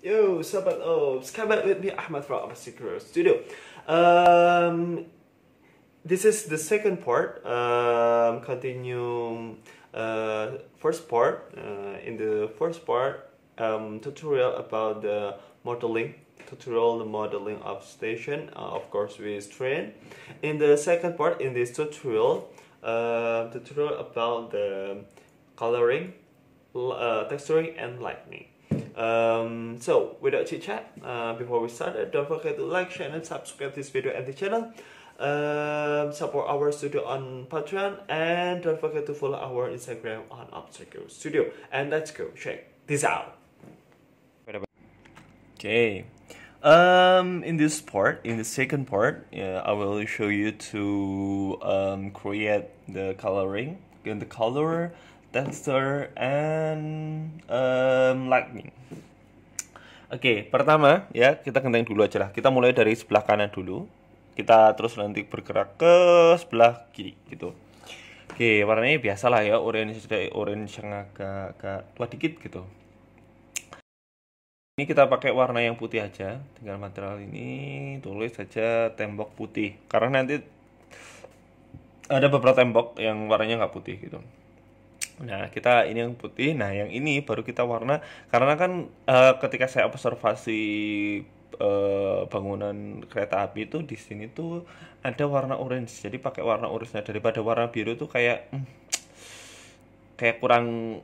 Yo, Sabat Ops, come back with me, Ahmad from Secret Studio. Um, this is the second part, um, continue uh, first part. Uh, in the first part, um, tutorial about the modeling, tutorial the modeling of station, uh, of course with train. In the second part, in this tutorial, uh, tutorial about the coloring, uh, texturing and lightning. Um, so without chit chat, uh, before we start it, uh, don't forget to like, share, and subscribe this video and the channel. Um, support our studio on Patreon and don't forget to follow our Instagram on Obstacle Studio. And let's go check this out. Okay. Um, in this part, in the second part, yeah, uh, I will show you to um, create the coloring and the color Texture and um, Lightning. Oke, pertama ya kita genteng dulu aja lah. Kita mulai dari sebelah kanan dulu. Kita terus nanti bergerak ke sebelah kiri gitu. Oke, warnanya biasa lah ya, orange orange yang agak agak tua dikit gitu. Ini kita pakai warna yang putih aja. Tinggal material ini tulis saja tembok putih. Karena nanti ada beberapa tembok yang warnanya nggak putih gitu. Nah, kita ini yang putih. Nah, yang ini baru kita warna karena kan uh, ketika saya observasi uh, bangunan kereta api itu di sini tuh ada warna orange. Jadi pakai warna orange nah, daripada warna biru tuh kayak mm, kayak kurang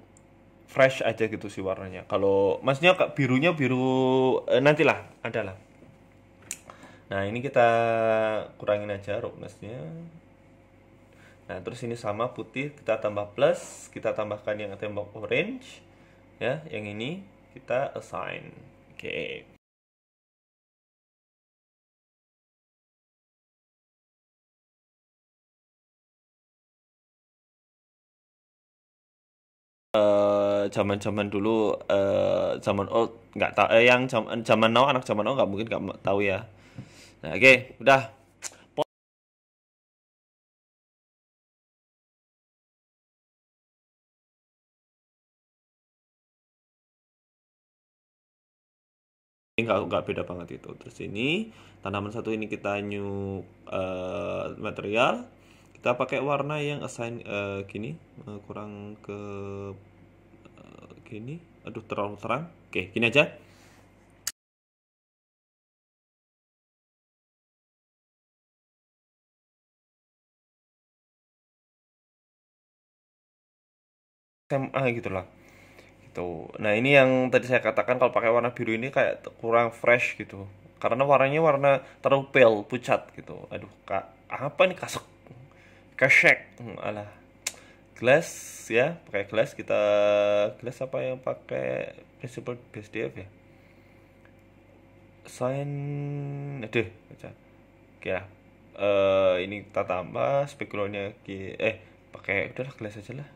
fresh aja gitu sih warnanya. Kalau maksudnya kak birunya biru eh, nantilah adalah. Nah, ini kita kurangin aja roughness Nah, terus ini sama putih kita tambah plus, kita tambahkan yang tembok orange. Ya, yang ini kita assign. Oke. Okay. Eh, zaman-zaman uh, dulu uh, zaman old nggak tahu eh, yang zaman zaman now anak zaman now nggak mungkin nggak tahu ya nah, oke okay, udah nggak nggak beda banget itu terus ini tanaman satu ini kita new uh, material kita pakai warna yang assign uh, gini uh, kurang ke uh, gini aduh terlalu terang oke okay, gini aja SMA ah, gitu lah gitu nah ini yang tadi saya katakan kalau pakai warna biru ini kayak kurang fresh gitu karena warnanya warna terlalu pale pucat gitu aduh kak apa nih kasek kesek hmm, alah glass ya pakai glass kita glass apa yang pakai principle BSDF ya sign aduh baca ya uh, ini kita tambah spekulonya eh pakai udahlah glass aja lah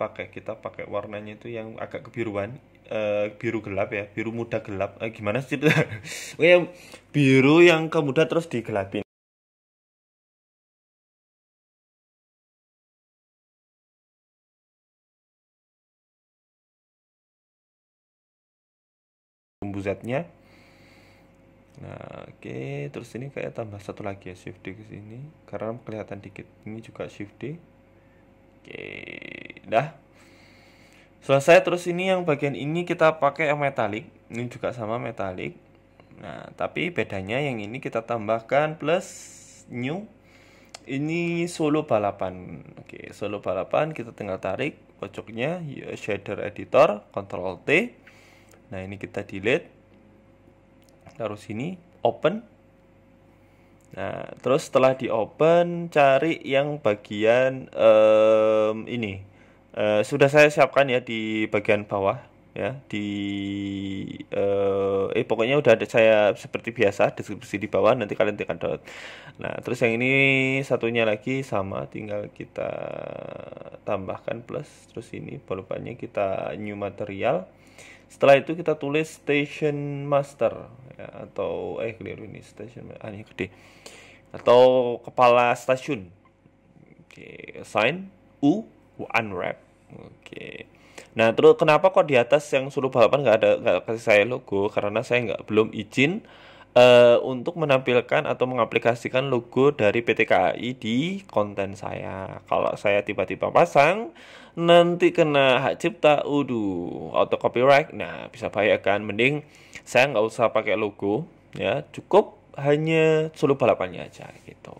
pakai kita pakai warnanya itu yang agak kebiruan uh, biru gelap ya biru muda gelap uh, gimana sih itu oh yang biru yang ke terus digelapin bumbu zatnya nah oke okay. terus ini kayak tambah satu lagi ya shift D ke sini karena kelihatan dikit ini juga shift D oke okay dah selesai terus ini yang bagian ini kita pakai yang metalik ini juga sama metalik nah tapi bedanya yang ini kita tambahkan plus new ini solo balapan oke solo balapan kita tinggal tarik pojoknya ya, shader editor ctrl T nah ini kita delete taruh sini open nah terus setelah di open cari yang bagian um, ini uh, sudah saya siapkan ya di bagian bawah ya di uh, eh pokoknya udah ada saya seperti biasa deskripsi di bawah nanti kalian tinggal download nah terus yang ini satunya lagi sama tinggal kita tambahkan plus terus ini pelupanya kita new material setelah itu kita tulis station master ya, atau eh keliru ini station ah ini gede atau kepala stasiun oke okay, sign u unwrap oke nah terus kenapa kok di atas yang suruh balapan nggak ada nggak kasih saya logo karena saya nggak belum izin uh, untuk menampilkan atau mengaplikasikan logo dari PT KAI di konten saya kalau saya tiba-tiba pasang nanti kena hak cipta udu auto copyright nah bisa bayangkan, mending saya nggak usah pakai logo ya cukup hanya sulup balapannya aja gitu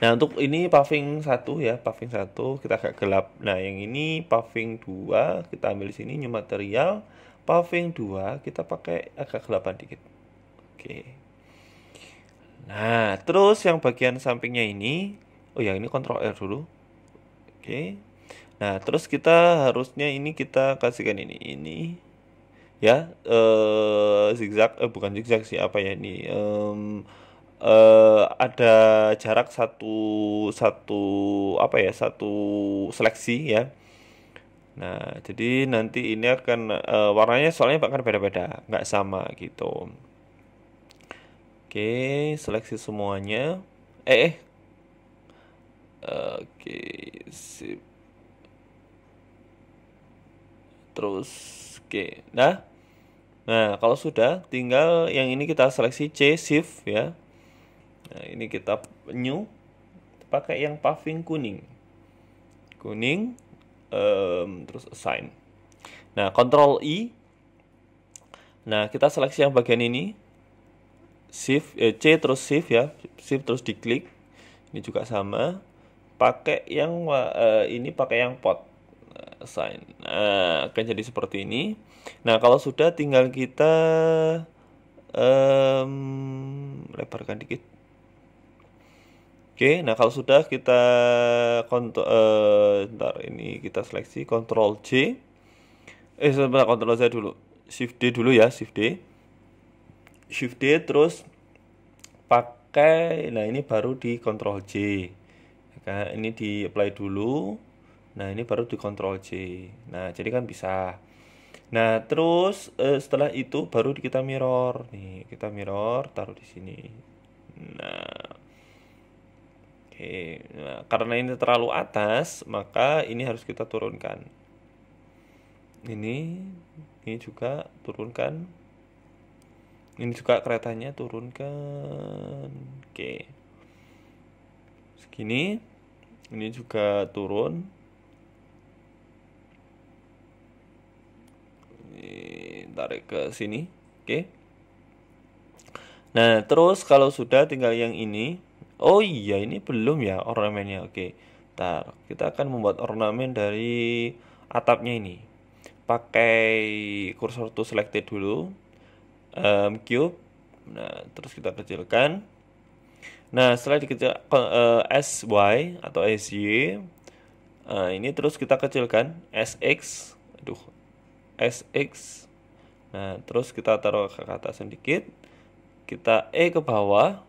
Nah untuk ini puffing satu ya, puffing satu kita agak gelap. Nah yang ini puffing dua kita ambil di sini new material. puffing dua kita pakai agak gelapan dikit. Oke. Nah terus yang bagian sampingnya ini, oh ya ini kontrol R dulu. Oke. Nah terus kita harusnya ini kita kasihkan ini ini ya eh zigzag eh bukan zigzag sih apa ya ini eh, uh, ada jarak satu satu apa ya satu seleksi ya nah jadi nanti ini akan uh, warnanya soalnya akan beda-beda nggak sama gitu oke seleksi semuanya eh, eh. oke sip terus oke nah Nah, kalau sudah tinggal yang ini kita seleksi C shift ya. Nah, ini kita new pakai yang paving kuning. Kuning um, terus assign. Nah, control I. E. Nah, kita seleksi yang bagian ini. Shift eh, C terus shift ya. Shift terus diklik. Ini juga sama. Pakai yang uh, ini pakai yang pot eh, assign. Nah, akan jadi seperti ini. Nah, kalau sudah tinggal kita um, lebarkan dikit Oke, nah kalau sudah kita kontrol, uh, ntar ini kita seleksi Ctrl C. Eh sebentar Ctrl C dulu, Shift D dulu ya, Shift D. Shift D terus pakai, nah ini baru di Ctrl J. Nah, ini di apply dulu. Nah ini baru di Ctrl C. Nah jadi kan bisa. Nah, terus uh, setelah itu baru kita mirror. Nih, kita mirror taruh di sini. Nah, nah, karena ini terlalu atas maka ini harus kita turunkan ini ini juga turunkan ini juga keretanya turunkan oke segini ini juga turun ini tarik ke sini oke nah terus kalau sudah tinggal yang ini oh iya ini belum ya ornamennya oke Ntar kita akan membuat ornamen dari atapnya ini pakai kursor to selected dulu um, cube nah terus kita kecilkan nah setelah dikecilkan, uh, eh, sy atau sy uh, nah, ini terus kita kecilkan SX. Aduh. SX. Nah, terus kita taruh ke atas sedikit. Kita E ke bawah.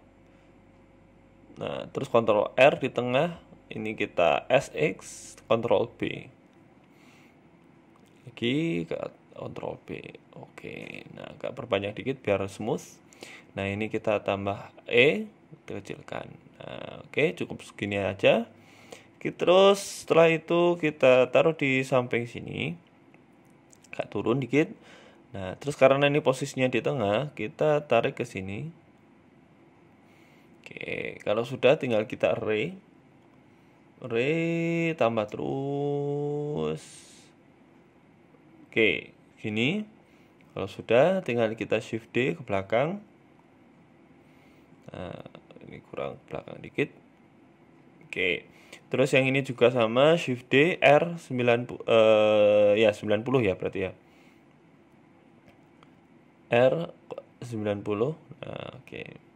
Nah, terus kontrol R di tengah, ini kita SX, kontrol B. Lagi kontrol Ctrl B. Oke, nah agak perbanyak dikit biar smooth. Nah, ini kita tambah E, kecilkan. Nah, oke, cukup segini aja. Kita terus setelah itu kita taruh di samping sini. Agak turun dikit. Nah, terus karena ini posisinya di tengah, kita tarik ke sini Oke, kalau sudah tinggal kita array. Array tambah terus. Oke, gini. Kalau sudah tinggal kita shift D ke belakang. Nah, ini kurang belakang dikit. Oke. Terus yang ini juga sama shift D R 90 eh, ya 90 ya berarti ya. R 90. Nah, oke.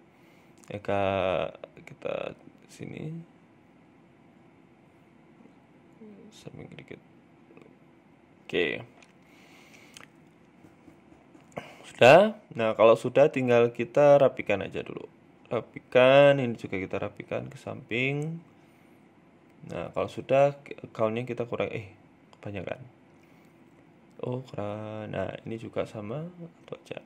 Eka eh, kita sini samping dikit oke sudah nah kalau sudah tinggal kita rapikan aja dulu rapikan ini juga kita rapikan ke samping nah kalau sudah kawannya kita kurang eh kebanyakan oh kurang nah ini juga sama atau aja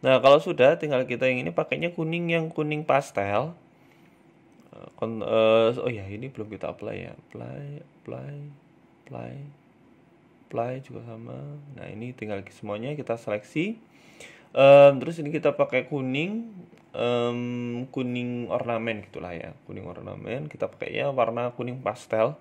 Nah, kalau sudah tinggal kita yang ini pakainya kuning yang kuning pastel. Eh, eh, oh ya, ini belum kita apply ya. Apply, apply, apply. Apply juga sama. Nah, ini tinggal semuanya kita seleksi. terus ini kita pakai kuning um, kuning ornamen gitulah ya kuning ornamen kita pakainya warna kuning pastel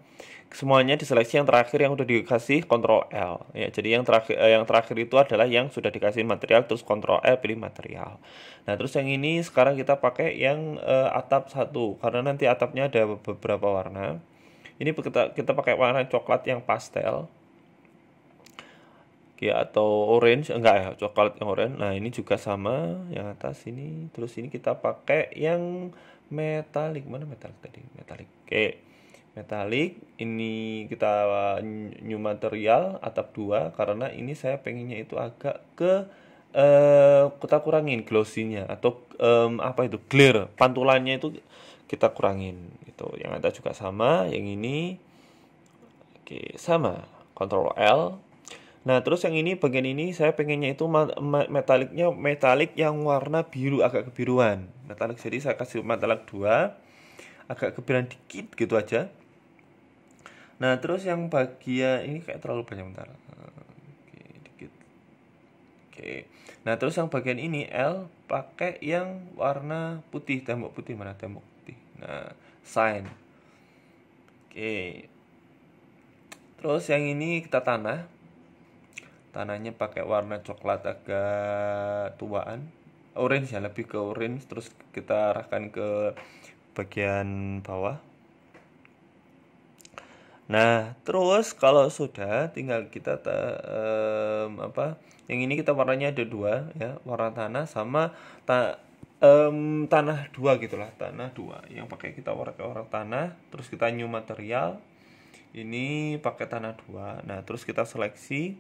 semuanya diseleksi yang terakhir yang udah dikasih kontrol L ya jadi yang terakhir eh, yang terakhir itu adalah yang sudah dikasih material terus kontrol L pilih material nah terus yang ini sekarang kita pakai yang eh, atap satu karena nanti atapnya ada beberapa warna ini kita kita pakai warna coklat yang pastel ya atau orange enggak ya coklat yang orange nah ini juga sama yang atas ini terus ini kita pakai yang metalik mana metalik tadi metalik oke metalik ini kita new material atap dua karena ini saya pengennya itu agak ke eh kita kurangin glossinya atau um, apa itu clear pantulannya itu kita kurangin itu yang ada juga sama yang ini oke sama control L Nah, terus yang ini bagian ini saya pengennya itu metaliknya metalik yang warna biru agak kebiruan. Metalik jadi saya kasih metalik dua agak kebiruan dikit gitu aja. Nah, terus yang bagian ini kayak terlalu banyak bentar. Oke, dikit. Oke. Nah, terus yang bagian ini L pakai yang warna putih, tembok putih mana tembok putih. Nah, sign. Oke. Terus yang ini kita tanah tanahnya pakai warna coklat agak tuaan orange ya lebih ke orange terus kita arahkan ke bagian bawah Nah, terus kalau sudah tinggal kita um, apa? Yang ini kita warnanya ada dua ya, warna tanah sama ta, um, tanah dua gitulah, tanah dua. Yang pakai kita warna warna tanah, terus kita new material. Ini pakai tanah dua. Nah, terus kita seleksi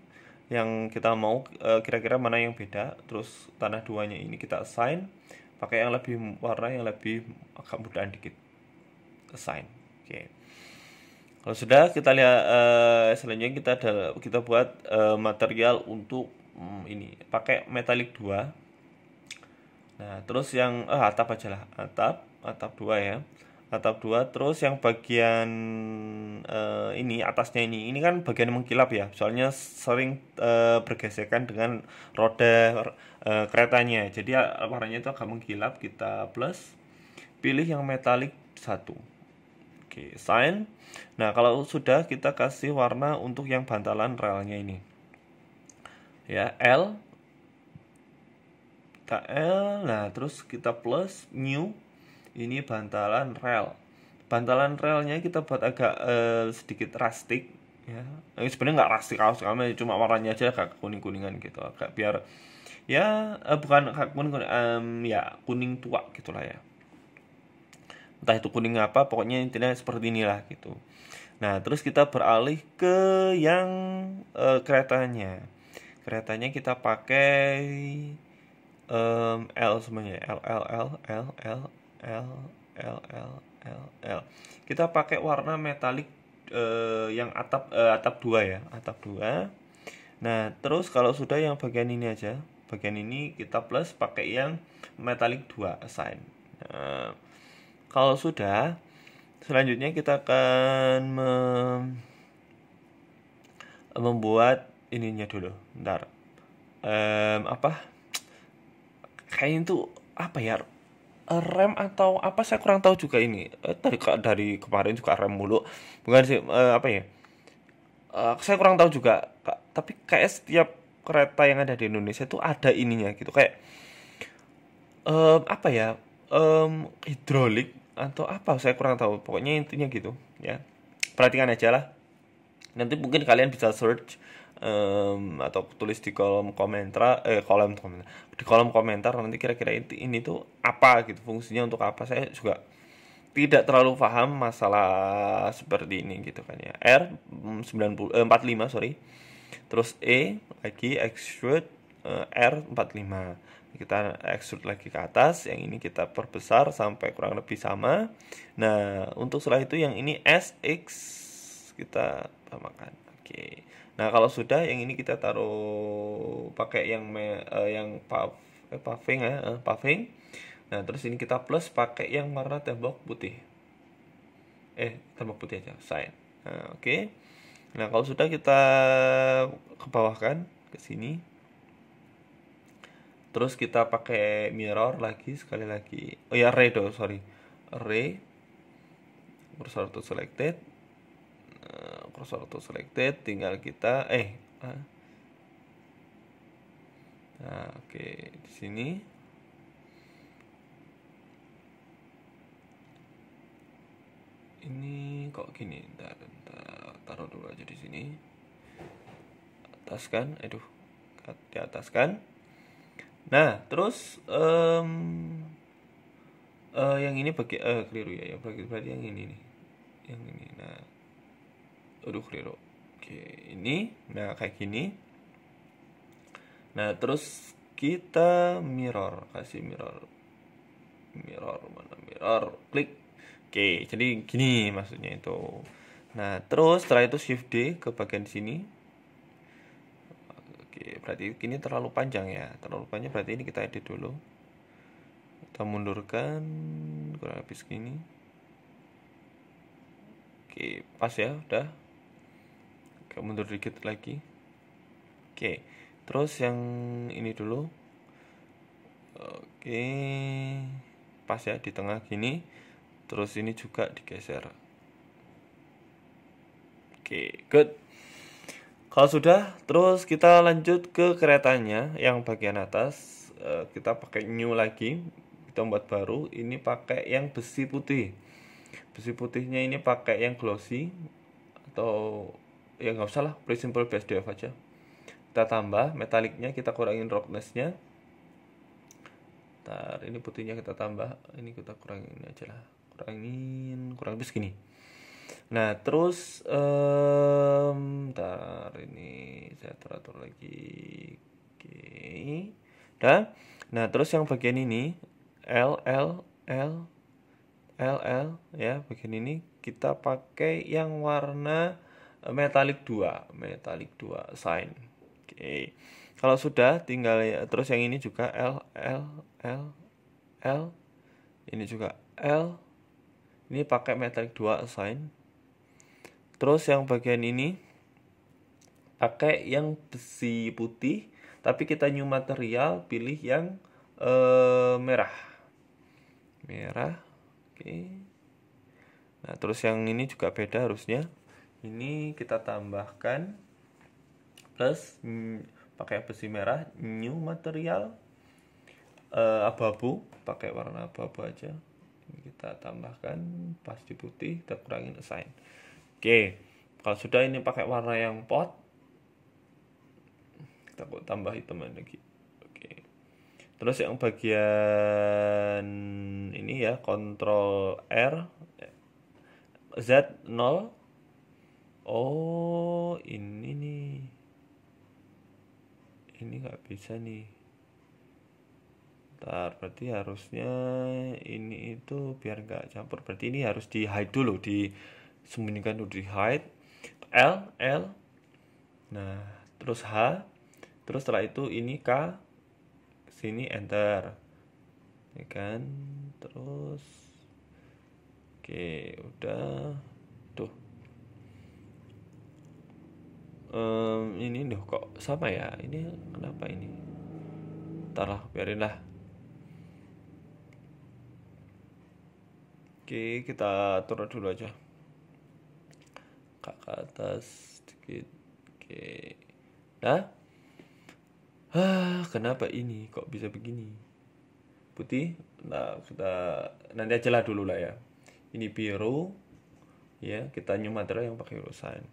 yang kita mau eh, kira-kira mana yang beda terus tanah duanya ini kita assign pakai yang lebih warna yang lebih agak dikit assign oke okay. kalau sudah kita lihat uh, selanjutnya kita ada kita buat uh, material untuk um, ini pakai metalik 2 nah terus yang uh, atap aja lah atap atap dua ya Atap dua. Terus yang bagian uh, ini atasnya ini, ini kan bagian mengkilap ya. Soalnya sering uh, bergesekan dengan roda uh, keretanya. Jadi warnanya itu agak mengkilap. Kita plus pilih yang metalik satu. Oke, sign. Nah, kalau sudah kita kasih warna untuk yang bantalan relnya ini. Ya, L kita L. Nah, terus kita plus new ini bantalan rel bantalan relnya kita buat agak uh, sedikit rustic ya ini eh, sebenarnya nggak rustic harus kami cuma warnanya aja agak kuning kuningan gitu agak biar ya uh, bukan agak kuning, kuning um, ya kuning tua gitulah ya entah itu kuning apa pokoknya intinya seperti inilah gitu nah terus kita beralih ke yang uh, keretanya keretanya kita pakai um, L semuanya L L L L L L L L L L kita pakai warna metalik eh, yang atap eh, atap dua ya atap dua nah terus kalau sudah yang bagian ini aja bagian ini kita plus pakai yang metalik dua assign nah, kalau sudah selanjutnya kita akan mem membuat ininya dulu ntar um, apa kayaknya itu apa ya rem atau apa saya kurang tahu juga ini eh, dari dari kemarin juga rem mulu bukan sih uh, apa ya uh, saya kurang tahu juga tapi kayak setiap kereta yang ada di Indonesia itu ada ininya gitu kayak um, apa ya um, hidrolik atau apa saya kurang tahu pokoknya intinya gitu ya perhatikan aja lah nanti mungkin kalian bisa search um, atau tulis di kolom komentar eh kolom komentar di kolom komentar nanti kira-kira ini ini tuh apa gitu fungsinya untuk apa saya juga tidak terlalu paham masalah seperti ini gitu kan ya R 90 mm, eh, 45 sorry terus E lagi extrude eh, R 45 kita extrude lagi ke atas yang ini kita perbesar sampai kurang lebih sama nah untuk setelah itu yang ini S X kita samakan oke Nah, kalau sudah yang ini kita taruh pakai yang me, uh, yang puff, eh, puffing ya, uh, puffing. Nah, terus ini kita plus pakai yang warna tembok putih. Eh, tembok putih aja, sign. Nah, oke. Okay. Nah, kalau sudah kita ke kebawahkan ke sini. Terus kita pakai mirror lagi sekali lagi. Oh ya, ray dong, sorry. ray. Cursor to selected. Nah, cursor to selected tinggal kita eh ah. nah, oke di sini ini kok gini ntar, ntar taruh dulu aja di sini ataskan kan aduh di atas kan nah terus um, uh, yang ini bagi uh, keliru ya yang bagi berarti yang ini nih yang ini nah aduh keliru oke ini nah kayak gini nah terus kita mirror kasih mirror mirror mana mirror klik oke jadi gini maksudnya itu nah terus setelah itu shift D ke bagian sini oke berarti ini terlalu panjang ya terlalu panjang berarti ini kita edit dulu kita mundurkan kurang lebih segini oke pas ya udah agak mundur dikit lagi oke terus yang ini dulu oke pas ya di tengah gini terus ini juga digeser oke good kalau sudah terus kita lanjut ke keretanya yang bagian atas eh, kita pakai new lagi kita buat baru ini pakai yang besi putih besi putihnya ini pakai yang glossy atau ya nggak usah lah play simple BSDF aja kita tambah metaliknya kita kurangin rocknessnya Ntar ini putihnya kita tambah ini kita kurangin aja lah kurangin kurang lebih segini nah terus um, ntar ini saya teratur lagi oke okay. nah terus yang bagian ini L L L L L ya bagian ini kita pakai yang warna metalik 2 metalik 2 sign oke okay. kalau sudah tinggal ya. terus yang ini juga L L L L ini juga L ini pakai metalik 2 sign terus yang bagian ini pakai yang besi putih tapi kita new material pilih yang uh, merah merah oke okay. nah terus yang ini juga beda harusnya ini kita tambahkan plus mm, pakai besi merah new material uh, eh, abu-abu pakai warna abu-abu aja ini kita tambahkan pas di putih kita kurangin assign oke okay. kalau sudah ini pakai warna yang pot kita buat tambah hitam lagi oke terus yang bagian ini ya kontrol R Z0 oh ini nih ini nggak bisa nih Ntar, berarti harusnya ini itu biar nggak campur berarti ini harus di hide dulu disembunyikan dulu di hide L L nah terus H terus setelah itu ini K sini enter ya kan terus oke udah um, ini doh kok sama ya ini kenapa ini entahlah biarinlah. biarin lah oke kita turun dulu aja ke atas sedikit oke dah. ah kenapa ini kok bisa begini putih nah kita nanti aja lah dulu lah ya ini biru ya kita nyumatera yang pakai urusan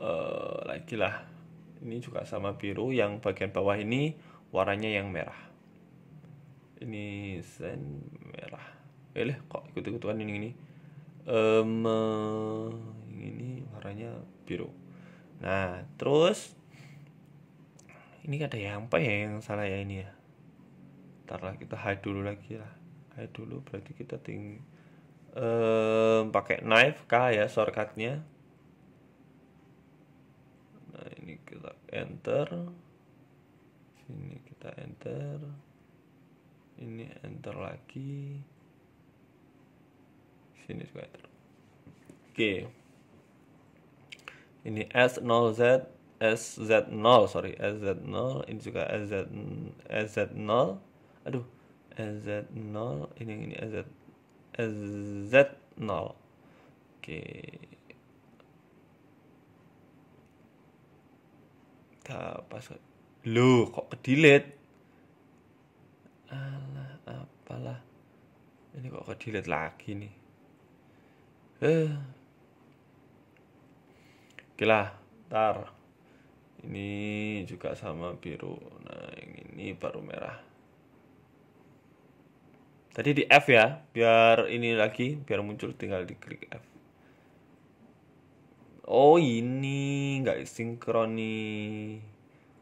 uh, lagi lah ini juga sama biru yang bagian bawah ini warnanya yang merah ini sen merah eh kok ikut-ikutan ini ini um, ini warnanya biru nah terus ini ada yang apa ya yang salah ya ini ya ntar lah kita hide dulu lagi lah hide dulu berarti kita ting um, pakai knife kah ya shortcutnya kita enter sini kita enter ini enter lagi sini juga enter oke okay. ini S0Z SZ0 sorry SZ0 ini juga SZ SZ0 aduh SZ0 ini ini SZ SZ0 oke okay. kita pas lo kok kedilet alah apalah ini kok kedilet lagi nih eh oke lah tar ini juga sama biru nah yang ini baru merah tadi di F ya biar ini lagi biar muncul tinggal diklik F oh ini nggak sinkron nih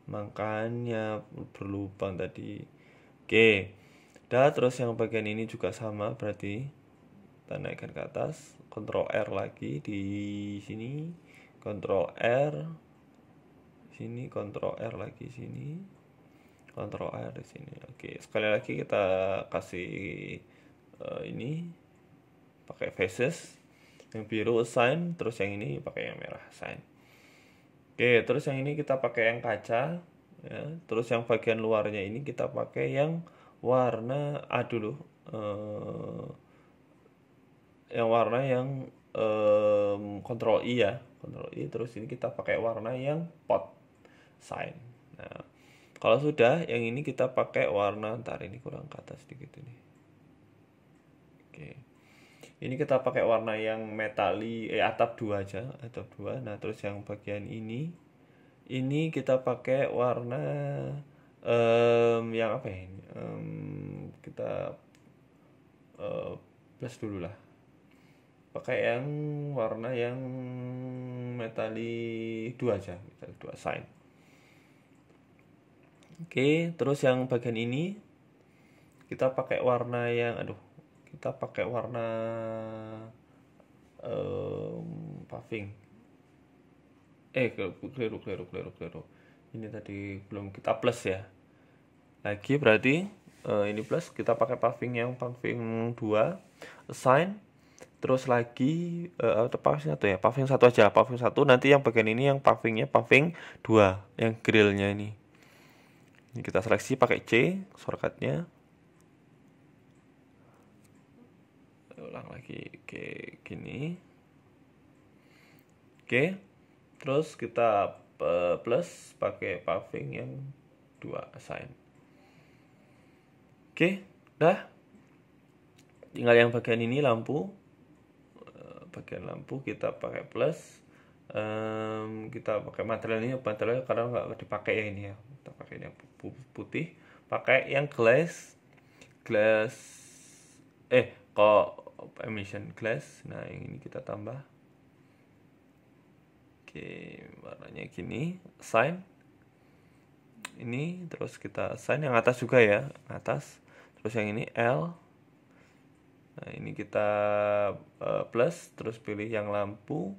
makanya berlubang tadi oke dah terus yang bagian ini juga sama berarti kita naikkan ke atas Ctrl R lagi di sini Ctrl R sini Ctrl R lagi sini Ctrl R di sini oke sekali lagi kita kasih uh, ini pakai faces yang biru assign terus yang ini pakai yang merah sign oke terus yang ini kita pakai yang kaca ya terus yang bagian luarnya ini kita pakai yang warna A dulu eh, yang warna yang eh, control I e ya control I e. terus ini kita pakai warna yang pot sign nah kalau sudah yang ini kita pakai warna ntar ini kurang ke atas sedikit ini oke okay ini kita pakai warna yang metali eh atap dua aja atap dua nah terus yang bagian ini ini kita pakai warna um, yang apa ya ini um, kita uh, plus dulu lah pakai yang warna yang metali dua aja metali dua sign oke terus yang bagian ini kita pakai warna yang aduh kita pakai warna um, paving eh keliru keliru keliru keliru ini tadi belum kita plus ya lagi berarti uh, ini plus kita pakai paving yang paving 2 assign terus lagi uh, eh, atau paving satu ya paving satu aja paving satu nanti yang bagian ini yang pavingnya paving 2 yang grillnya ini ini kita seleksi pakai C shortcutnya ulang lagi kayak gini oke terus kita plus pakai paving yang dua assign oke dah tinggal yang bagian ini lampu eh, bagian lampu kita pakai plus um, kita pakai material ini material karena nggak dipakai ini ya kita pakai yang putih pakai yang glass glass eh kok emission Glass. nah yang ini kita tambah oke warnanya gini Sign. ini terus kita sign yang atas juga ya atas terus yang ini L nah ini kita uh, plus terus pilih yang lampu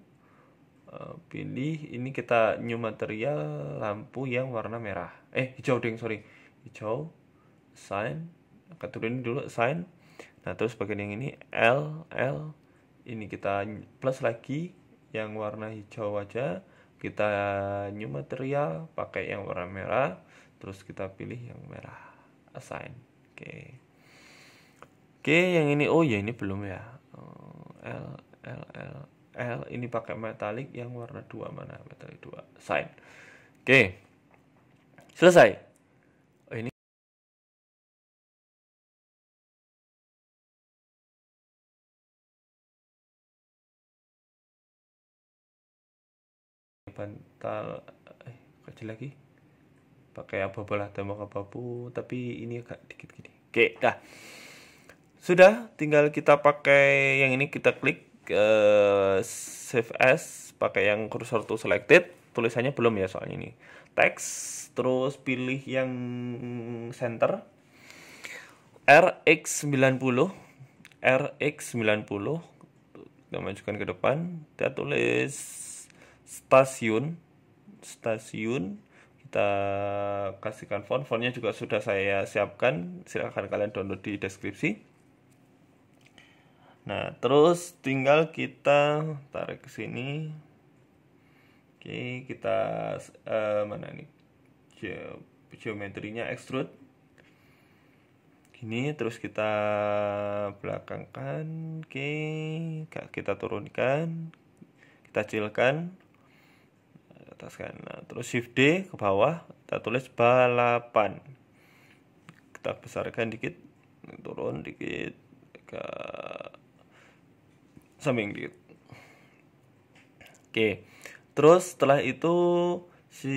eh, pilih ini kita new material lampu yang warna merah eh hijau ding sorry hijau sign ini dulu sign nah terus bagian yang ini L L ini kita plus lagi yang warna hijau aja kita new material pakai yang warna merah terus kita pilih yang merah assign oke oke yang ini oh ya ini belum ya oh, L L L L ini pakai metalik yang warna dua mana metalik dua assign oke okay. selesai bantal eh kecil lagi pakai apa pula tembak apa pun tapi ini agak dikit gini oke dah sudah tinggal kita pakai yang ini kita klik uh, save as pakai yang cursor to selected tulisannya belum ya soalnya ini teks terus pilih yang center RX90 RX90 kita majukan ke depan kita tulis stasiun stasiun kita kasihkan font fontnya juga sudah saya siapkan silahkan kalian download di deskripsi nah terus tinggal kita tarik ke sini oke kita uh, mana nih Ge geometrinya extrude gini terus kita belakangkan oke kita turunkan kita cilkan atas kan nah, terus shift D ke bawah kita tulis balapan kita besarkan dikit turun dikit ke samping dikit oke terus setelah itu si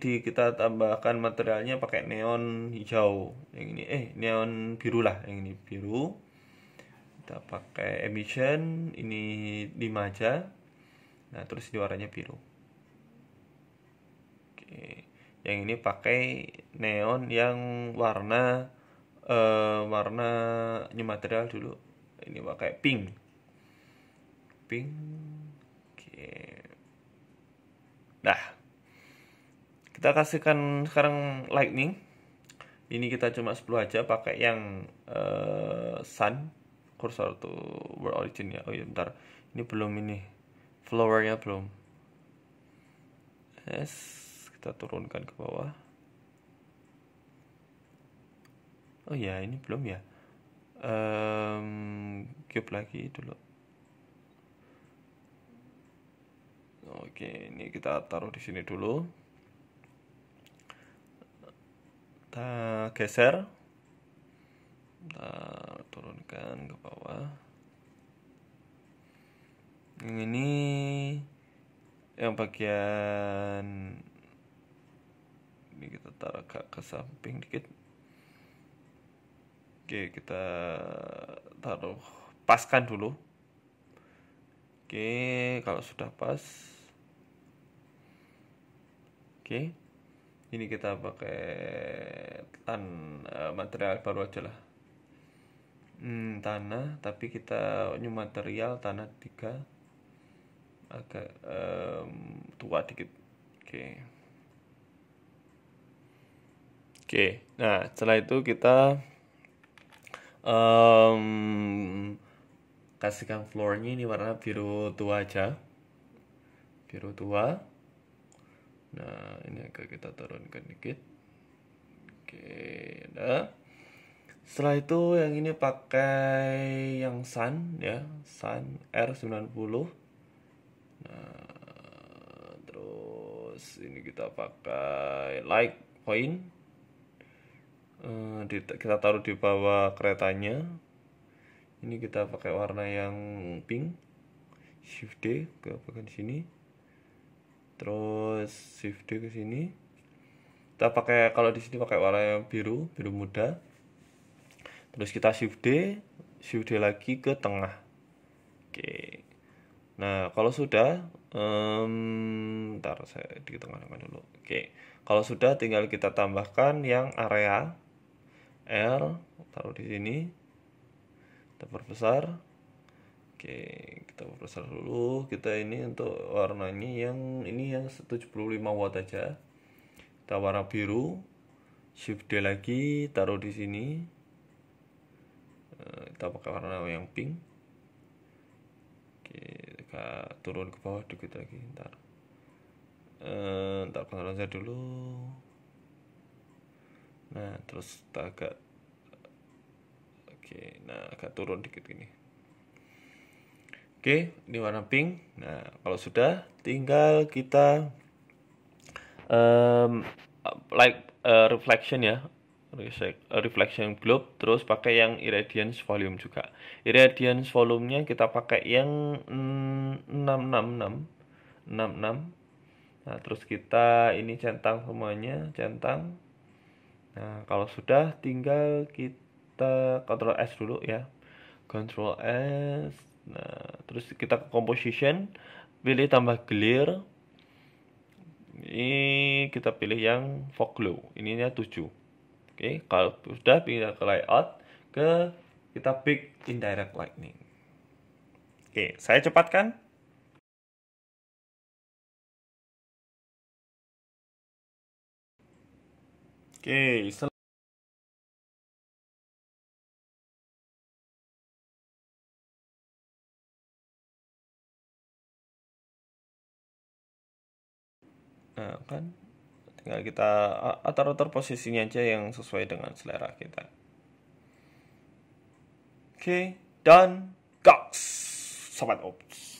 di kita tambahkan materialnya pakai neon hijau yang ini eh neon biru lah yang ini biru kita pakai emission ini 5 aja nah terus di warnanya biru Iya. Yang ini pakai neon yang warna uh, warna new material dulu. Ini pakai pink. Pink. Oke. Nah. Kita kasihkan sekarang lightning. Ini kita cuma 10 aja pakai yang uh, sun cursor to world origin ya. Oh iya bentar. Ini belum ini. Flowernya belum. Yes kita turunkan ke bawah oh ya ini belum ya um, cube lagi dulu oke ini kita taruh di sini dulu kita geser kita turunkan ke bawah yang ini yang bagian ini kita taruh ke, ke samping dikit oke kita taruh paskan dulu oke kalau sudah pas oke ini kita pakai tan eh, material baru aja lah hmm, tanah tapi kita new material tanah tiga agak um, tua dikit oke okay. Oke, nah setelah itu kita um, kasihkan floornya ini warna biru tua aja, biru tua. Nah ini agak kita turunkan dikit. Oke, nah Setelah itu yang ini pakai yang Sun ya, Sun R90. Nah, terus ini kita pakai Light Point Eh, kita taruh di bawah keretanya ini kita pakai warna yang pink shift D ke bagian sini terus shift D ke sini kita pakai kalau di sini pakai warna yang biru biru muda terus kita shift D shift D lagi ke tengah oke nah kalau sudah um, ntar saya di tengah-tengah dulu oke kalau sudah tinggal kita tambahkan yang area R taruh di sini kita perbesar oke kita perbesar dulu kita ini untuk warnanya yang ini yang 75 watt aja kita warna biru shift D lagi taruh di sini eh, kita pakai warna yang pink oke kita turun ke bawah dikit lagi ntar eh, ntar saya dulu nah terus kita agak oke nah agak turun dikit ini oke ini warna pink nah kalau sudah tinggal kita um, like uh, reflection ya eh, reflection globe terus pakai yang irradiance volume juga irradiance volumenya kita pakai yang 666 mm, 66 nah terus kita ini centang semuanya centang Nah, kalau sudah tinggal kita control S dulu ya. Control S. Nah, terus kita ke composition, pilih tambah clear Ini kita pilih yang fog glow Ininya 7. Oke, kalau sudah pindah ke layout ke kita pick indirect lightning. Oke, saya cepatkan. Oke, sel Nah, kan tinggal kita atur-atur posisinya aja yang sesuai dengan selera kita. Oke, dan gas. Sobat Ops.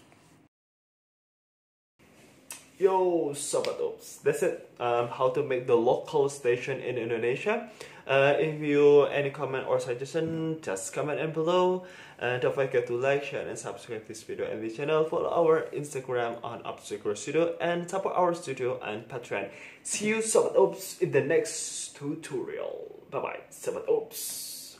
Yo sobatops. that's it. Um, how to make the local station in Indonesia. Uh, if you any comment or suggestion, just comment down below. And uh, don't forget to like, share, and subscribe this video and the channel. Follow our Instagram on Obscure Studio and support our studio and Patreon. See you sobatops, in the next tutorial. Bye bye, sobatops.